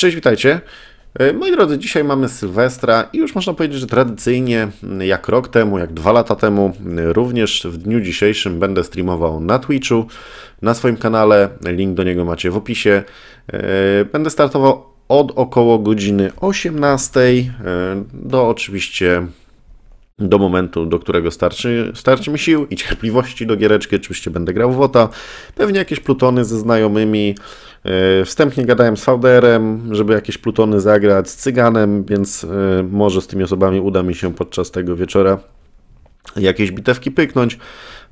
Cześć, witajcie. E, moi drodzy, dzisiaj mamy Sylwestra i już można powiedzieć, że tradycyjnie mm, jak rok temu, jak dwa lata temu, mm, również w dniu dzisiejszym będę streamował na Twitchu, na swoim kanale, link do niego macie w opisie. E, będę startował od około godziny 18 e, do oczywiście do momentu, do którego starczy, starczy mi sił i cierpliwości do giereczki. Oczywiście będę grał w WOTA. Pewnie jakieś plutony ze znajomymi. E, wstępnie gadałem z Fauderem, żeby jakieś plutony zagrać, z Cyganem, więc e, może z tymi osobami uda mi się podczas tego wieczora jakieś bitewki pyknąć.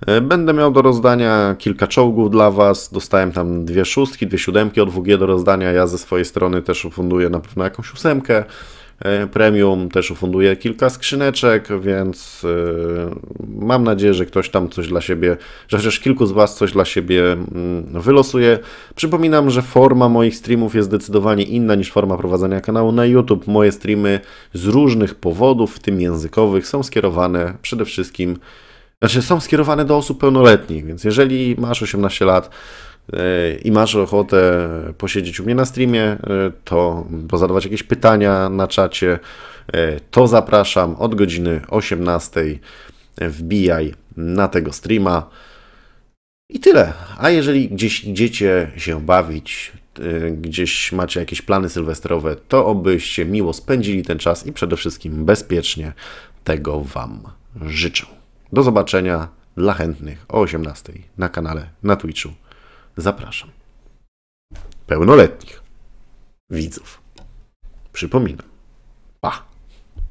E, będę miał do rozdania kilka czołgów dla Was. Dostałem tam dwie szóstki, dwie siódemki od WG do rozdania. Ja ze swojej strony też ufunduję na pewno jakąś ósemkę. E, Premium też ufunduje kilka skrzyneczek, więc e, mam nadzieję, że ktoś tam coś dla siebie, że chociaż kilku z Was coś dla siebie mm, wylosuje. Przypominam, że forma moich streamów jest zdecydowanie inna niż forma prowadzenia kanału na YouTube. Moje streamy z różnych powodów, w tym językowych, są skierowane przede wszystkim znaczy są skierowane do osób pełnoletnich, więc jeżeli masz 18 lat, E, i masz ochotę posiedzieć u mnie na streamie, e, to pozadawać jakieś pytania na czacie, e, to zapraszam od godziny 18. Wbijaj na tego streama. I tyle. A jeżeli gdzieś idziecie się bawić, gdzieś macie jakieś plany sylwestrowe, to obyście miło spędzili ten czas i przede wszystkim bezpiecznie tego Wam życzę. Do zobaczenia dla chętnych o 18 na kanale na Twitchu zapraszam pełnoletnich widzów. Przypominam. Pa!